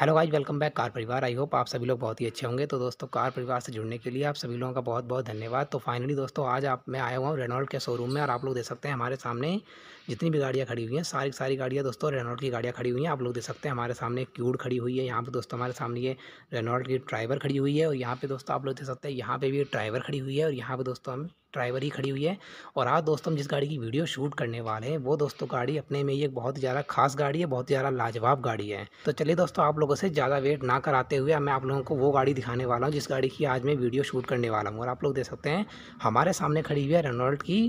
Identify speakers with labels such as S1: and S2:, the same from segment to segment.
S1: hello guys welcome back car परिवार I hope आप सभी लोग बहुत ही अच्छे होंगे तो दोस्तों कार परिवार से जुड़ने के लिए आप सभी लोगों का बहुत बहुत धन्यवाद तो फाइनली दोस्तों आज आप मैं आया हुआ हूँ रेनॉल्ट के शोरूम में और आप लोग देख सकते हैं हमारे सामने जितनी भी गाड़ियाँ खड़ी हुई हैं सारी सारी गाड़ियाँ दोस्तों रेनॉल्ट की गाड़ियाँ खड़ी हुई हैं आप लोग देख सकते हैं हमारे सामने क्यूड खड़ी हुई है यहाँ पर दोस्तों हमारे सामने ये रेनॉल्ट की ड्राइवर खड़ी हुई है और यहाँ पर दोस्तों आप लोग देख सकते हैं यहाँ पर भी ड्राइवर खड़ी हुई है और यहाँ पर दोस्तों हम ड्राइवर ही खड़ी हुई है और आज दोस्तों हम जिस गाड़ी की वीडियो शूट करने वाले हैं वो दोस्तों गाड़ी अपने में ही एक बहुत ज़्यादा खास गाड़ी है बहुत ज़्यादा लाजवाब गाड़ी है तो चलिए दोस्तों आप लोगों से ज़्यादा वेट ना कराते हुए मैं आप लोगों को वो गाड़ी दिखाने वाला हूँ जिस गाड़ी की आज मैं वीडियो शूट करने वाला हूँ और आप लोग देख सकते हैं हमारे सामने खड़ी हुई है रेनोल्ड की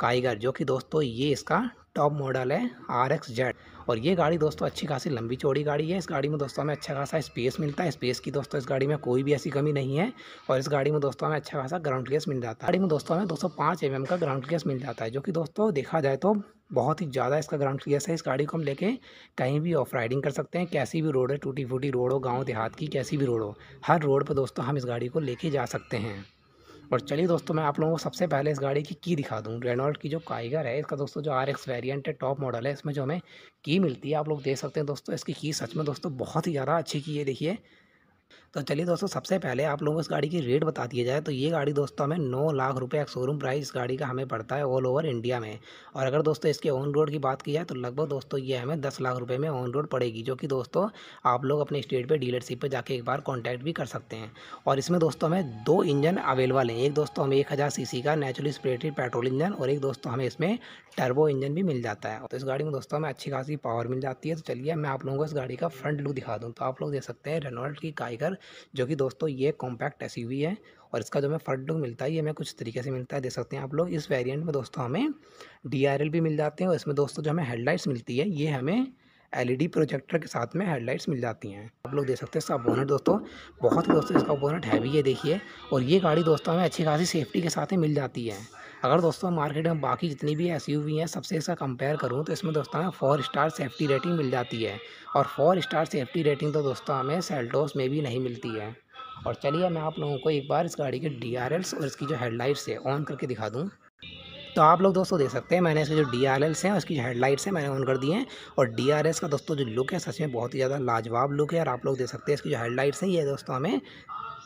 S1: काइगर जो कि दोस्तों ये इसका टॉप मॉडल है आर एक्स जेड और ये गाड़ी दोस्तों अच्छी खासी लंबी चौड़ी गाड़ी है इस गाड़ी में दोस्तों हमें अच्छा खासा स्पेस मिलता है स्पेस की दोस्तों इस गाड़ी में कोई भी ऐसी कमी नहीं है और इस गाड़ी में दोस्तों हमें अच्छा खासा ग्राउंड क्लियर मिल जाता है गाड़ी में दोस्तों हमें दो सौ mm का ग्राउंड क्लियर मिल जाता है जो कि दोस्तों देखा जाए तो बहुत ही ज़्यादा इसका ग्राउंड क्लियर है इस गाड़ी को हम लेके कहीं भी ऑफ राइडिंग कर सकते हैं कैसी भी रोड है टूटी फूटी रोड हो गाँव देहात की कैसी भी रोड हो हर रोड पर दोस्तों हम इस गाड़ी को लेके जा सकते हैं और चलिए दोस्तों मैं आप लोगों को सबसे पहले इस गाड़ी की की दिखा दूँ रेनॉल्ट की जो काइगर है इसका दोस्तों जो आर एक्स वेरियंट है टॉप मॉडल है इसमें जो हमें की मिलती है आप लोग देख सकते हैं दोस्तों इसकी की सच में दोस्तों बहुत ही ज़्यादा अच्छी की है देखिए तो चलिए दोस्तों सबसे पहले आप लोगों को इस गाड़ी की रेट बता दिया जाए तो ये गाड़ी दोस्तों हमें नौ लाख रुपये एक शोरूम प्राइस इस गाड़ी का हमें पड़ता है ऑल ओवर इंडिया में और अगर दोस्तों इसके ऑन रोड की बात की जाए तो लगभग दोस्तों ये हमें दस लाख रुपये में ऑन रोड पड़ेगी जो कि दोस्तों आप लोग अपने स्टेट पर डीलरशिप पर जाकर एक बार कॉन्टैक्ट भी कर सकते हैं और इसमें दोस्तों हमें दो इंजन अवेलेबल हैं एक दोस्तों हमें एक हज़ार का नेचुरली स्प्रेटेड पेट्रोल इंजन और एक दोस्तों हमें इसमें टर्बो इंजन भी मिल जाता है तो इस गाड़ी में दोस्तों हमें अच्छी खासी पावर मिल जाती है तो चलिए मैं आप लोगों को इस गाड़ी का फ्रंट लुक दिखा दूँ तो आप लोग दे सकते हैं रेनोल्ड की काई टाइगर जो कि दोस्तों ये कॉम्पैक्ट एस है और इसका जो हमें फ्रंट लुक मिलता है ये हमें कुछ तरीके से मिलता है देख सकते हैं आप लोग इस वेरिएंट में दोस्तों हमें डी भी मिल जाते हैं और इसमें दोस्तों जो हमें हेडलाइट्स मिलती है ये हमें एलईडी प्रोजेक्टर के साथ में हेडलाइट्स मिल जाती हैं आप लोग देख सकते हैं इसका बोनट दोस्तों बहुत ही दोस्तों इसका बोनट हैवी है देखिए और ये गाड़ी दोस्तों हमें अच्छी खासी सेफ्टी के साथ ही मिल जाती है अगर दोस्तों मार्केट में बाकी जितनी भी एस हैं सबसे इसका कंपेयर करूँ तो इसमें दोस्तों हमें फोर स्टार सेफ्टी रेटिंग मिल जाती है और फोर स्टार सेफ्टी रेटिंग तो दोस्तों हमें सेल्टोस में भी नहीं मिलती है और चलिए मैं आप लोगों को एक बार इस गाड़ी के डी और इसकी जो हेडलाइट्स है ऑन करके दिखा दूँ तो आप लोग दोस्तों देख सकते हैं मैंने इसके जो डी आर एल्स हैं उसकी हेडलाइट्स हैं मैंने ऑन कर दी हैं और डी आर एस का दोस्तों जो लुक है सच में बहुत ही ज़्यादा लाजवाब लुक है और आप लोग देख सकते हैं इसकी जो हेडलाइट्स हैं ये दोस्तों हमें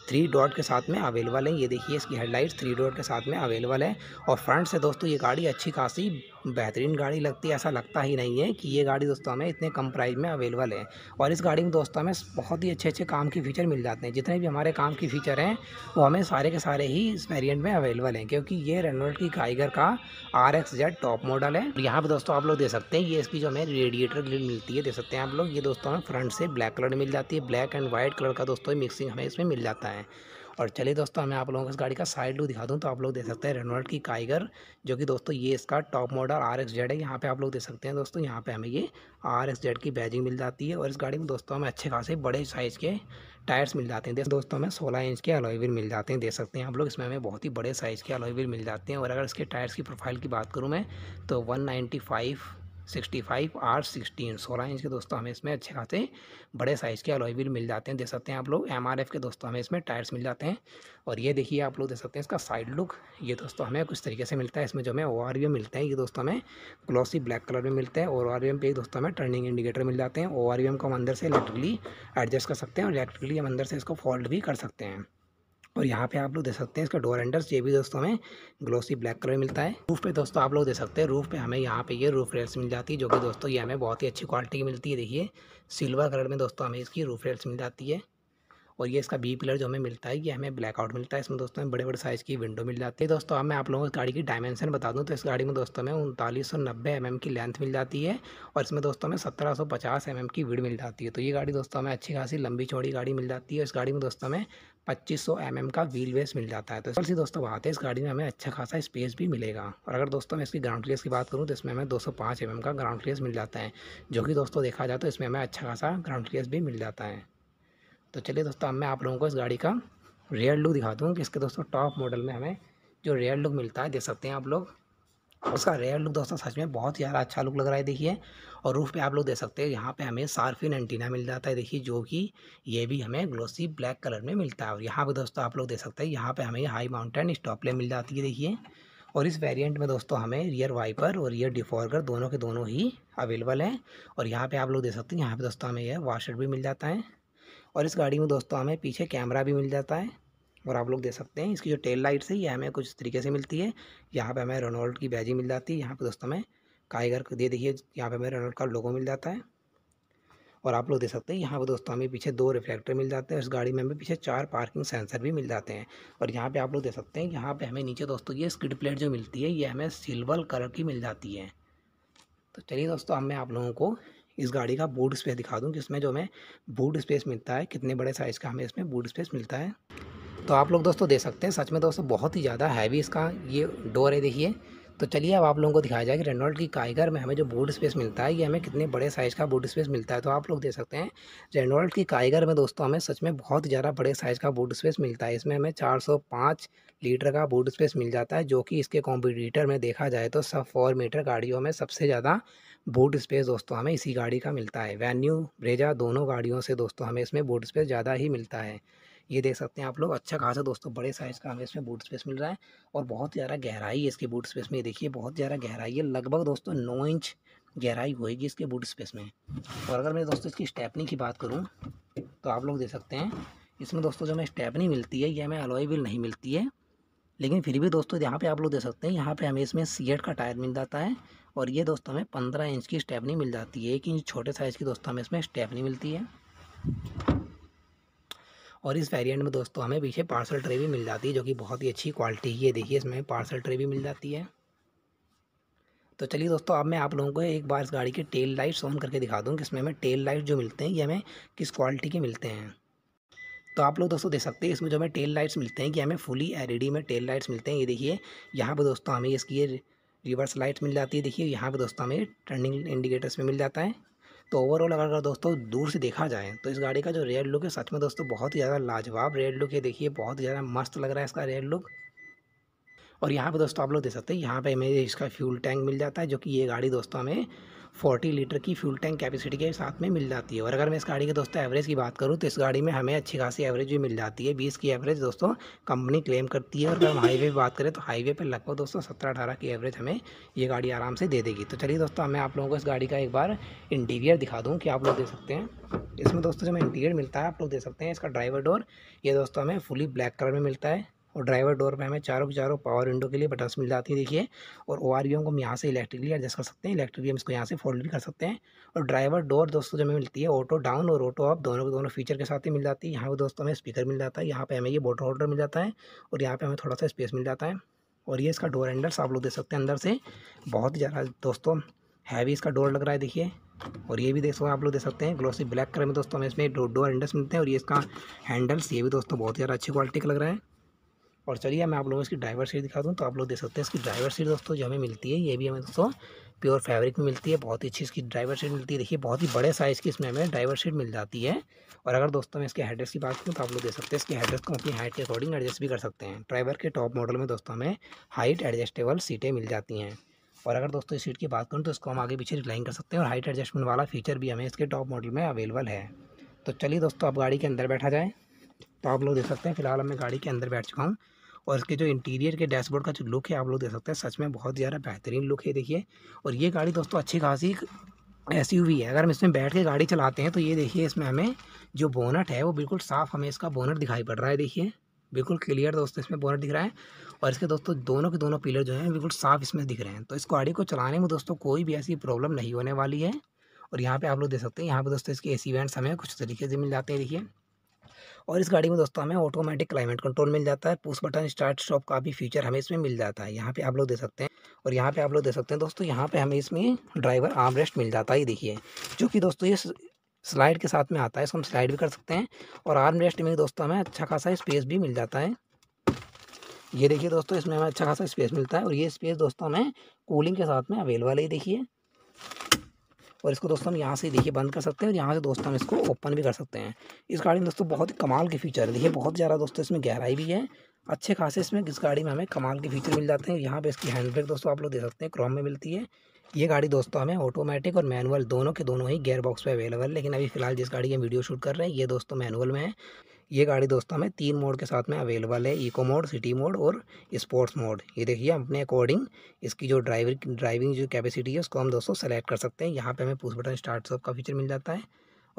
S1: थ्री डॉट के साथ में अवेलेबल है ये देखिए इसकी हेडलाइट्स थ्री डॉट के साथ में अवेलेबल है और फ्रंट से दोस्तों ये गाड़ी अच्छी खासी बेहतरीन गाड़ी लगती है ऐसा लगता ही नहीं है कि ये गाड़ी दोस्तों हमें इतने कम प्राइस में अवेलेबल है और इस गाड़ी में दोस्तों हमें बहुत ही अच्छे अच्छे काम के फीचर मिल जाते हैं जितने भी हमारे काम के फीचर हैं वो हमें सारे के सारे ही इस वेरियंट में अवेलेबल हैं क्योंकि ये रेनोल्ट की काइगर का R X Z top model है यहाँ पर दोस्तों आप लोग दे सकते हैं ये इसकी जो हमें रेडिएटर ग्रिल मिलती है दे सकते हैं आप लोग ये दोस्तों हमें फ्रंट से ब्लैक कलर मिल जाती है ब्लैक एंड वाइट कलर का दोस्तों मिक्सिंग हमें इसमें मिल जाता है और चलिए दोस्तों मैं आप लोगों को इस गाड़ी का साइड लू दिखा दूँ तो आप लोग देख सकते हैं रेनोल्ट की काइगर जो कि दोस्तों ये इसका top model R X Z है यहाँ पे आप लोग देख सकते हैं दोस्तों यहाँ पे हमें ये आर एक्स जेड की बैजिंग मिल जाती है और इस गाड़ी में दोस्तों हमें अच्छे खासे बड़े साइज़ के टायर्स मिल जाते हैं दोस्तों हमें सोलह इंच के अलॉयविल मिल जाते हैं देख सकते हैं आप लोग इसमें हमें बहुत ही बड़े साइज़ के अलॉयविल मिल जाते हैं और अगर इसके टायर्स की प्रोफाइल की बात करूँ मैं तो one sixty five R sixteen सोलह इंच के दोस्तों हमें इसमें अच्छे खासे बड़े साइज़ के अलॉय व्हील मिल जाते हैं देख सकते हैं आप लोग एम के दोस्तों हमें इसमें टायर्स मिल जाते हैं और ये देखिए आप लोग देख सकते हैं इसका साइड लुक ये दोस्तों हमें कुछ तरीके से मिलता है इसमें जो हमें ओ आर मिलते हैं ये दोस्तों हमें ग्लॉसी ब्लैक कलर में मिलते हैं ओ आर पे दोस्तों हमें टर्निंग इंडिकेटर मिल जाते हैं ओ आर को हम अंदर से इलेक्ट्रिकली एडजस्ट कर सकते हैं और इलेक्ट्रिकली हम अंदर से इसको फॉल्ट भी कर सकते हैं और यहाँ पे आप लोग देख सकते हैं इसका डोर एंडर्स ये भी दोस्तों हमें ग्लोसी ब्लैक कलर में मिलता है रूफ पे दोस्तों आप लोग देख सकते हैं रूफ पे हमें यहाँ पे ये रूफ रेल्स मिल जाती है जो कि दोस्तों ये हमें बहुत ही अच्छी क्वालिटी की मिलती है देखिए सिल्वर कलर में दोस्तों हमें इसकी रूफ रेल्स मिल जाती है और ये इसका बी पिलर जो हमें मिलता है ये हमें ब्लैकआउट मिलता है इसमें दोस्तों में बड़े बड़े साइज़ की विंडो मिल जाती है दोस्तों अब मैं आप लोगों को गाड़ी की डायमेंशन बता दूँ तो इस गाड़ी में दोस्तों में उनतालीस सौ नब्बे एम mm एम की लेंथ मिल जाती है और इसमें दोस्तों में सत्रह सौ पचास एम mm एम की वीड मिल जाती है तो ये गाड़ी दोस्तों हमें अच्छी खासी लंबी चौड़ी गाड़ी मिल जाती है इस गाड़ी में दोस्तों में पच्चीस सौ एम mm एम का व्हील बेस मिल जाता है तो इसी दोस्तों बात है इस गाड़ी में हमें अच्छा खासा स्पेस भी मिलेगा और अगर दोस्तों मैं इसकी ग्राउंड क्लियर्स की बात करूँ तो इसमें हमें दो सौ पाँच एम एम का ग्राउंड क्लियर्स मिल जाता है जो कि दोस्तों देखा जाए तो इसमें हमें अच्छा खासा ग्राउंड क्लियर्स भी मिल जाता है तो चलिए दोस्तों अब मैं आप लोगों को इस गाड़ी का रेयर लुक दिखा दूँ कि इसके दोस्तों टॉप मॉडल में हमें जो रेयर लुक मिलता है देख सकते हैं आप लोग उसका रेयर लुक दोस्तों सच में बहुत ही ज़्यादा अच्छा लुक लग रहा है देखिए और रूफ़ पे आप लोग देख सकते हैं यहाँ पे हमें सार्फिन एंटीना मिल जाता है देखिए जो कि ये भी हमें ग्लोसी ब्लैक कलर में मिलता है और यहाँ पे दोस्तों आप लोग देख सकते हैं यहाँ पे हमें हाई माउंटेन स्टॉपले मिल जाती है देखिए और इस वेरियंट में दोस्तों हमें रियर वाइपर और रियर डिफॉर्गर दोनों के दोनों ही अवेलेबल हैं और यहाँ पर आप लोग देख सकते हैं यहाँ पर दोस्तों हमें यह वाशर भी मिल जाता है और इस गाड़ी में दोस्तों हमें पीछे कैमरा भी मिल जाता है और आप लोग देख सकते हैं इसकी जो टेल लाइट्स है ये हमें कुछ तरीके से मिलती है यहाँ पर हमें रोनोल्ड की बैजी मिल जाती है यहाँ पर दोस्तों हमें काइगर दे देखिए यहाँ पर हमें रोनोल्ड का लोगो मिल जाता है और आप लोग देख सकते हैं यहाँ पर दोस्तों हमें पीछे दो रिफ्लेक्टर मिल जाते हैं इस गाड़ी में हमें पीछे चार पार्किंग सेंसर भी मिल जाते हैं और यहाँ पे आप लोग देख सकते हैं यहाँ पे हमें नीचे दोस्तों ये स्किड प्लेट जो मिलती है ये हमें सिल्वर कलर की मिल जाती है तो चलिए दोस्तों हमें आप लोगों को इस गाड़ी का बूट स्पेस दिखा दूँ जिसमें जो हमें बूट स्पेस मिलता है कितने बड़े साइज़ का हमें इसमें बूट स्पेस मिलता है तो आप लोग दोस्तों दे सकते हैं सच में दोस्तों बहुत ही ज़्यादा हैवी इसका ये डोर है देखिए तो चलिए अब आप लोगों को दिखाया जाए कि रेनॉल्ट की काइगर में हमें जो बूट स्पेस मिलता है ये हमें कितने बड़े साइज़ का बूट स्पेस मिलता है तो आप लोग देख सकते हैं रेनॉल्ट की काइगर में दोस्तों हमें सच में बहुत ज़्यादा बड़े साइज़ का बूट स्पेस मिलता है इसमें हमें 405 लीटर का बूट स्पेस मिल जाता है जो कि इसके कॉम्पिटिटर में देखा जाए तो सब फोर मीटर गाड़ियों में सबसे ज़्यादा बूट स्पेस दोस्तों हमें इसी गाड़ी का मिलता है वैन्यू ब्रेजा दोनों गाड़ियों से दोस्तों हमें इसमें बूट स्पेस ज़्यादा ही मिलता है ये देख सकते हैं आप लोग अच्छा खासा दोस्तों बड़े साइज़ का हमें इसमें बूट स्पेस मिल रहा है और बहुत ज़्यादा गहराई है इसके बूट स्पेस में देखिए बहुत ज़्यादा गहराई है लगभग दोस्तों नौ इंच गहराई होएगी इसके बूट स्पेस में और अगर मैं दोस्तों इसकी स्टेपनी की बात करूँ तो आप लोग देख सकते हैं इसमें दोस्तों जो हमें स्टेपनी मिलती है ये हमें अलॉय व्हील नहीं मिलती है लेकिन फिर भी दोस्तों यहाँ पे आप लोग देख सकते हैं यहाँ पे हमें इसमें सीएट का टायर मिल जाता है और ये दोस्तों हमें पंद्रह इंच की स्टेपनी मिल जाती है एक इंच छोटे साइज़ की दोस्तों हमें इसमें स्टेपनी मिलती है और इस वेरिएंट में दोस्तों हमें पीछे पार्सल ट्रे भी मिल जाती है जो कि बहुत ही अच्छी क्वालिटी की है देखिए इसमें पार्सल ट्रे भी मिल जाती है तो चलिए दोस्तों अब मैं आप लोगों को एक बार इस गाड़ी के टेल लाइट्स ऑन करके दिखा दूँ कि इसमें हमें टेल लाइट जो मिलते हैं ये हमें किस क्वालिटी के मिलते हैं तो आप लोग दोस्तों देख सकते हैं इसमें जो हमें टेल लाइट्स मिलते हैं कि हमें फुली एलईडी में टेल लाइट्स मिलते हैं ये देखिए यहाँ पर दोस्तों हमें इसकी रिवर्स लाइट मिल जाती है देखिए यहाँ पे दोस्तों हमें टर्निंग इंडिकेटर्स में मिल जाता है तो ओवरऑल अगर दोस्तों दूर से देखा जाए तो इस गाड़ी का जो रेयर लुक है सच में दोस्तों बहुत ही ज़्यादा लाजवाब रेड लुक है देखिए बहुत ही ज़्यादा मस्त लग रहा है इसका रेड लुक और यहाँ पर दोस्तों आप लोग देख सकते हैं यहाँ पर हमें इसका फ्यूल टैंक मिल जाता है जो कि ये गाड़ी दोस्तों हमें 40 लीटर की फ्यूल टैंक कैपेसिटी के साथ में मिल जाती है और अगर मैं इस गाड़ी के दोस्तों एवरेज की बात करूँ तो इस गाड़ी में हमें अच्छी खासी एवरेज भी मिल जाती है बीस की एवरेज दोस्तों कंपनी क्लेम करती है और अगर हम हाईवे की बात करें तो हाईवे पर लगभग दोस्तों सत्रह अठारह की एवरेज हमें ये गाड़ी आराम से दे देगी तो चलिए दोस्तों मैं आप लोगों को इस गाड़ी का एक बार इंटीरियर दिखा दूँ कि आप लोग दे सकते हैं इसमें दोस्तों जो हमें इंटीरियर मिलता है आप लोग दे सकते हैं इसका ड्राइवर डोर ये दोस्तों हमें फुली ब्लैक कलर में मिलता है और ड्राइवर डोर पे हमें चारों के चारों पावर विंडो के लिए बटन्स मिल जाती है देखिए और ओ आर हम यहाँ से इलेक्ट्रिकली एडजस्ट कर सकते हैं इलेक्ट्रिकली हम इसको यहाँ से फोल्ड भी कर सकते हैं और ड्राइवर डोर दोस्तों जो हमें मिलती है ऑटो डाउन और ऑटो अप दोनों के दोनों फीचर के साथ ही मिल जाती है यहाँ पर दोस्तों हमें स्पीकर मिल जाता है यहाँ पर हमें ये बोटल होल्डर मिल जाता है और यहाँ पर हमें थोड़ा सा स्पेस मिल जाता है और ये इसका डोर हैंडल्स आप लोग देख सकते हैं अंदर से बहुत ही ज़्यादा दोस्तों हैवी इसका डोर लग रहा है देखिए और ये भी देख सकते आप लोग देख सकते हैं ग्लोसी ब्लैक कलर में दोस्तों हमें इसमें डोर हैंडल्स मिलते हैं और ये इसका हैंडल्स ये भी दोस्तों बहुत ही ज़्यादा अच्छी क्वालिटी का लग रहा है और चलिए मैं आप लोगों को इसकी ड्राइवर सीट दिखा दूँ तो आप लोग देख सकते हैं इसकी ड्राइवर सीट दोस्तों जो हमें मिलती है ये भी हमें दोस्तों प्योर फैब्रिक में मिलती है बहुत ही अच्छी इसकी ड्राइवर सीट मिलती है देखिए बहुत ही बड़े साइज़ की इसमें हमें ड्राइवर सीट मिल जाती है और अगर दोस्तों मैं इसके हेड्रेस की बात करूँ तो आप लोग देख सकते हैं इसके हेड्रेस को अपनी हाइट के अकॉर्डिंग एडजस्ट भी कर सकते हैं ड्राइवर के टॉप मॉडल में दोस्तों हमें हाइट एडजस्टेबल सीटें मिल जाती हैं और अगर दोस्तों इस सीट की बात करूँ तो इसको हम आगे पीछे रिक्लाइन कर सकते हैं और हाइट एडजस्टमेंट वाला फीचर भी हमें इसके टॉप मॉडल में अवेलेबल है तो चलिए दोस्तों आप गाड़ी के अंदर बैठा जाएँ तो आप लोग देख सकते हैं फिलहाल मैं गाड़ी के अंदर बैठ चुका हूँ और इसके जो इंटीरियर के डैशबोर्ड का जो लुक है आप लोग देख सकते हैं सच में बहुत ज़्यादा बेहतरीन लुक है देखिए और ये गाड़ी दोस्तों अच्छी खासी एस है अगर हम इसमें बैठ के गाड़ी चलाते हैं तो ये देखिए इसमें हमें जो बोनट है वो बिल्कुल साफ़ हमें इसका बोनट दिखाई पड़ रहा है देखिए बिल्कुल क्लियर दोस्तों इसमें बोनट दिख रहा है और इसके दोस्तों दोनों के दोनों पिलर जो हैं बिल्कुल साफ़ इसमें दिख रहे हैं तो इस गाड़ी को चलाने में दोस्तों कोई भी ऐसी प्रॉब्लम नहीं होने वाली है और यहाँ पे आप लोग देख सकते हैं यहाँ पे दोस्तों इसके एसी वेंट्स हमें कुछ तरीके से मिल जाते हैं देखिए और इस गाड़ी में दोस्तों हमें ऑटोमेटिक क्लाइमेट कंट्रोल मिल जाता है पुश बटन स्टार्ट स्टॉप का भी फीचर हमें इसमें मिल जाता है यहाँ पे आप लोग दे सकते हैं और यहाँ पे आप लोग दे सकते हैं दोस्तों यहाँ पे हमें इसमें ड्राइवर आर्म रेस्ट मिल जाता है देखिए जो कि दोस्तों ये स्लाइड के साथ में आता है इसको हम स्लाइड भी कर सकते हैं और आर्म रेस्ट में दोस्तों हमें अच्छा खासा स्पेस भी मिल जाता है ये देखिए दोस्तों इसमें हमें अच्छा खासा स्पेस मिलता है और ये स्पेस दोस्तों हमें कूलिंग के साथ में अवेलेबल है देखिए और इसको दोस्तों हम यहाँ से देखिए बंद कर सकते हैं और यहाँ से दोस्तों हम इसको ओपन भी कर सकते हैं इस गाड़ी में दोस्तों बहुत ही कमाल के फीचर है देखिए बहुत ज़्यादा दोस्तों इसमें गहराई भी है अच्छे खासे इसमें इस गाड़ी में हमें कमाल के फीचर मिल जाते हैं यहाँ पर इसकी हैंड ब्रेक दोस्तों आप लोग दे सकते हैं क्रोम में मिलती है ये गाड़ी दोस्तों हमें ऑटोमेटिक और मैनुअल दोनों के दोनों ही गेयर बॉक्स पर अवेलेबल है लेकिन अभी फिलहाल जिस गाड़ी की वीडियो शूट कर रहे हैं ये दोस्तों मैनुअल में है ये गाड़ी दोस्तों हमें तीन मोड के साथ में अवेलेबल है इको मोड सिटी मोड और स्पोर्ट्स मोड ये देखिए अपने अकॉर्डिंग इसकी जो ड्राइवर ड्राइविंग जो कैपेसिटी है उसको हम दोस्तों सेलेक्ट कर सकते हैं यहाँ पे हमें पुश बटन स्टार्ट सब का फीचर मिल जाता है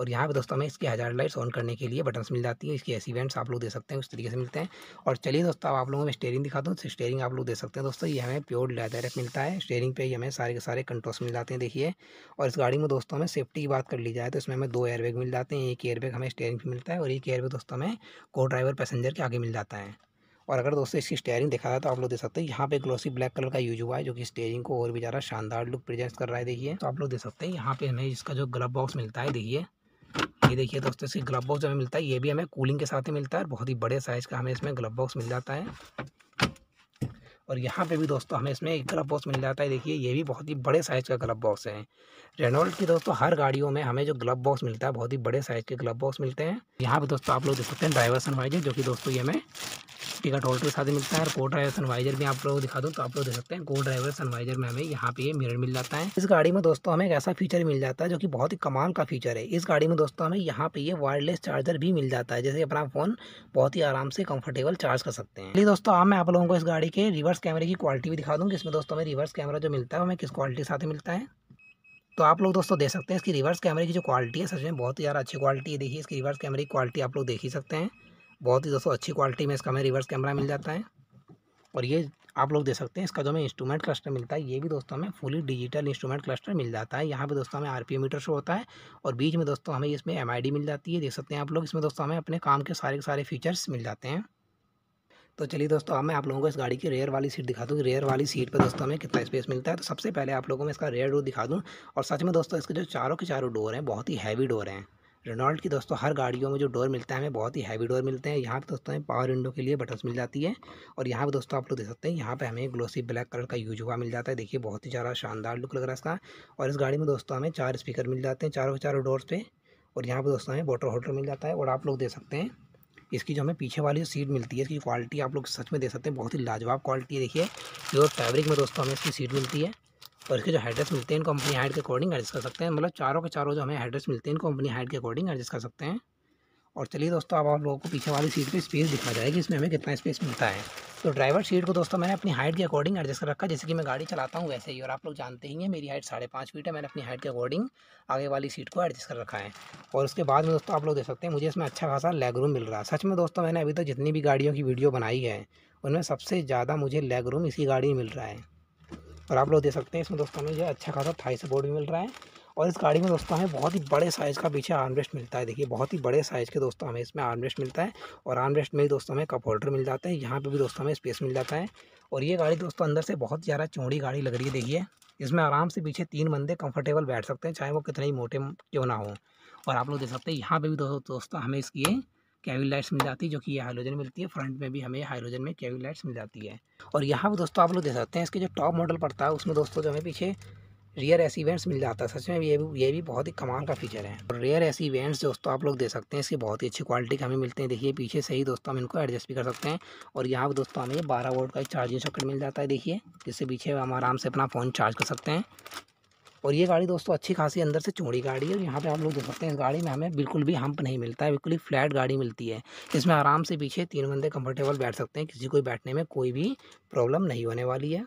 S1: और यहाँ पर दोस्तों हमें इसकी हज़ार लाइट्स ऑन करने के लिए बटन्स मिल जाती है इसकी ऐसी इवेंट्स आप लोग दे सकते हैं उस तरीके से मिलते हैं और चलिए दोस्तों आप लोगों में स्टेयरिंग दिखा दूँ तो स्टेयरिंग आप लोग दे सकते हैं दोस्तों ये हमें प्योर लेदर मिलता है स्टेयरिंग पे ही हमें सारे के सारे कंट्रोल्स मिल जाते हैं देखिए और इस गाड़ी में दोस्तों हमें सेफ्टी की बात कर ली जाए तो इसमें हमें दो एयरबैग मिल जाते हैं एक एयरबैग हमें स्टेयरिंग पर मिलता है और एक एयरबैग दोस्तों हमें को ड्राइवर पैसेंजर के आगे मिल जाता है और अगर दोस्तों इसकी स्टेयरिंग देखा जाए तो आप लोग देख सकते हैं यहाँ पे ग्लोसी ब्लैक कलर का यूज हुआ है जो कि स्टेयरिंग को और भी ज़्यादा शानदार लुक प्रेजेंट कर रहा है देखिए तो आप लोग देख सकते हैं यहाँ पे हमें इसका जो ग्लब बॉक्स मिलता है देखिए ये देखिए दोस्तों इसकी ग्लब बॉक्स जो हमें मिलता है ये भी हमें कूलिंग के साथ ही मिलता है बहुत ही बड़े साइज़ का हमें इसमें ग्लब बॉक्स मिल जाता है और यहाँ पे भी दोस्तों हमें इसमें एक ग्लब बॉक्स मिल जाता है देखिए ये भी बहुत ही बड़े साइज़ का ग्लब बॉक्स है रेनोल्ड की दोस्तों हर गाड़ियों में हमें जो ग्लब बॉक्स मिलता है बहुत ही बड़े साइज़ के ग्लब बॉक्स मिलते हैं यहाँ पर दोस्तों आप लोग देख सकते हैं ड्राइवर सनवाइजर जो कि दोस्तों ये हमें टिकट का टोल्टर साथ ही मिलता है और को ड्राइवर सनवाइजर भी आप लोग दिखा दूँ तो आप लोग देख सकते हैं को ड्राइवर सनवाइजर में हमें यहाँ पे मिरर मिल जाता है इस गाड़ी में दोस्तों हमें एक ऐसा फीचर मिल जाता है जो कि बहुत ही कमाल का फीचर है इस गाड़ी में दोस्तों हमें यहाँ पे ये वायरलेस चार्जर भी मिल जाता है जैसे अपना फोन बहुत ही आराम से कंफर्टेबल चार्ज कर सकते हैं दोस्तों आप मैं आप लोगों को इस गाड़ी के रिवर्स कैमरे की क्वालिटी भी दिखा दूँगी इसमें दोस्तों हमें रिवर्स कैमरा जो मिलता है हमें किस क्वालिटी के साथ मिलता है तो आप लोग दोस्तों देख सकते हैं इसकी रिवर्स कैमरे की जो क्वालिटी है सच में बहुत ही ज़्यादा अच्छी क्वालिटी है देखिए इसकी रिवर्स कैमरे की क्वालिटी आप लोग देख ही सकते हैं बहुत ही दोस्तों अच्छी क्वालिटी में इसका हमें रिवर्स कैमरा मिल जाता है और ये आप लोग दे सकते हैं इसका जो हमें इंस्ट्रूमेंट क्लस्टर मिलता है ये भी दोस्तों हमें फुली डिजिटल इंस्ट्रूमेंट क्लस्टर मिल जाता है यहाँ पे दोस्तों हमें आर मीटर शो होता है और बीच में दोस्तों हमें इसमें एम मिल जाती है देख सकते हैं आप लोग इसमें दोस्तों हमें अपने काम के सारे के सारे फीचर्स मिल जाते हैं तो चलिए दोस्तों अब मैं आप लोगों को इस गाड़ी की रेयर वाली सीट दिखा दूँ कि रेयर वाली सीट पर दोस्तों हमें कितना स्पेस मिलता है तो सबसे पहले आप लोगों को मैं इसका रेयर डोर दिखा दूँ और सच में दोस्तों इसके जो चारों के चारों डोर हैं बहुत ही हैवी डोर हैं रेनॉल्ट की दोस्तों हर गाड़ियों में जो डोर मिलता है हमें बहुत ही हैवी डोर मिलते हैं यहाँ पे दोस्तों हमें पावर विंडो के लिए बटन्स मिल जाती है और यहाँ पे दोस्तों आप लोग देख सकते हैं यहाँ पे हमें ग्लोसी ब्लैक कलर का यूज हुआ मिल जाता है देखिए बहुत ही ज़्यादा शानदार लुक लग रहा है इसका और इस गाड़ी में दोस्तों हमें चार स्पीकर मिल जाते हैं चारों के चारों डोर्स पर और यहाँ पर दोस्तों हमें वोटर होल्डर मिल जाता है और आप लोग देख सकते हैं इसकी जो हमें पीछे वाली सीट मिलती है इसकी क्वालिटी आप लोग सच में देख सकते हैं बहुत ही लाजवाब क्वालिटी है देखिए जो फैब्रिक में दोस्तों हमें इसकी सीट मिलती है और इसके जो हेड्रेस मिलते हैं इनको कंपनी हाइट के अकॉर्डिंग एडजस्ट कर सकते हैं मतलब चारों के चारों जो हमें हेड्रेस मिलते हैं इनको कंपनी हाइट के अकॉर्डिंग एडजस्ट कर सकते हैं और चलिए दोस्तों अब आप लोगों को पीछे वाली सीट पे स्पेस दिखा जाएगी इसमें हमें कितना स्पेस मिलता है तो ड्राइवर सीट को दोस्तों मैंने अपनी हाइट के अकॉर्डिंग एडजस्ट कर रखा जैसे कि मैं गाड़ी चलाता हूँ वैसे ही और आप लोग जानते ही हैं मेरी हाइट साढ़े पाँच फीट है मैंने अपनी हाइट के अकॉर्डिंग आगे वाली सीट को एडजस्ट कर रखा है और उसके बाद में दोस्तों आप लोग देख सकते हैं मुझे इसमें अच्छा खासा लेग रूम मिल रहा है सच में दोस्तों मैंने अभी तक जितनी भी गाड़ियों की वीडियो बनाई है उनमें सबसे ज़्यादा मुझे लेग रूम इसी गाड़ी में मिल रहा है और आप लोग दे सकते हैं इसमें दोस्तों में ये अच्छा खासा थाई सपोर्ट भी मिल रहा है और इस गाड़ी में दोस्तों हमें बहुत ही बड़े साइज़ का पीछे आर्मरेस्ट मिलता है देखिए बहुत ही बड़े साइज़ के दोस्तों हमें इसमें आर्मरेस्ट मिलता है और आर्मरेस्ट में ही दोस्तों हमें कप होल्डर मिल जाता है यहाँ पर भी दोस्तों हमें स्पेस मिल जाता है और ये गाड़ी दोस्तों अंदर से बहुत ज़्यादा चौड़ी गाड़ी लग रही है देखिए इसमें आराम से पीछे तीन बंदे कंफर्टेबल बैठ सकते हैं चाहे वो कितने ही मोटे क्यों ना हो और आप लोग देख सकते हैं यहाँ पे भी दोस्तों हमें इसकी कैवी लाइट्स मिल जाती है जो कि ये हाइड्रोजन मिलती है फ्रंट में भी हमें हाइड्रोजन में कैवी लाइट्स मिल जाती है और यहाँ पर दोस्तों आप लोग देख सकते हैं इसके जो टॉप मॉडल पड़ता है उसमें दोस्तों जो हमें पीछे रेयर ऐसी इवेंट्स मिल जाता है सच में ये भी ये भी बहुत ही कमाल का फीचर है और रियर ऐसी इवेंट्स दोस्तों आप लोग दे सकते हैं इसकी बहुत ही अच्छी क्वालिटी के हमें मिलते हैं देखिए पीछे से ही दोस्तों हम इनको एडजस्ट भी कर सकते हैं और यहाँ पर दोस्तों हमें बारह वोल्ट का एक चार्जिंग सॉकेट मिल जाता है देखिए जिससे पीछे हम आराम से अपना फ़ोन चार्ज कर सकते हैं और ये गाड़ी दोस्तों अच्छी खासी अंदर से चौड़ी गाड़ी है और यहाँ पे आप लोग देख सकते हैं इस गाड़ी में हमें बिल्कुल भी हम्प नहीं मिलता है बिल्कुल ही फ्लैट गाड़ी मिलती है इसमें आराम से पीछे तीन बंदे कंफर्टेबल बैठ सकते हैं किसी को बैठने में कोई भी प्रॉब्लम नहीं होने वाली है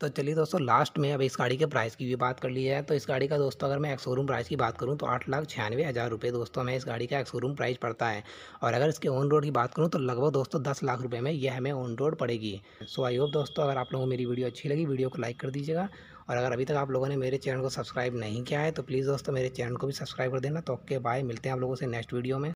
S1: तो चलिए दोस्तों लास्ट में अब इस गाड़ी के प्राइस की भी बात कर ली है तो इस गाड़ी का दोस्तों अगर मैं एक शोरूम प्राइस की बात करूं तो आठ लाख छियानवे हज़ार रुपये दोस्तों हमें इस गाड़ी का एक शोरूम प्राइस पड़ता है और अगर इसके ऑन रोड की बात करूं तो लगभग दोस्तों दस लाख रुपये में यह हमें ऑन रोड पड़ेगी सो आई होप दोस्तों अगर आप लोगों को मेरी वीडियो अच्छी लगी वीडियो को लाइक कर दीजिएगा और अगर अभी तक आप लोगों ने मेरे चैनल को सब्सक्राइब नहीं किया है तो प्लीज़ दोस्तों मेरे चैनल को भी सब्सक्राइब कर देना तो ओके बाय मिलते हैं आप लोगों से नेक्स्ट वीडियो में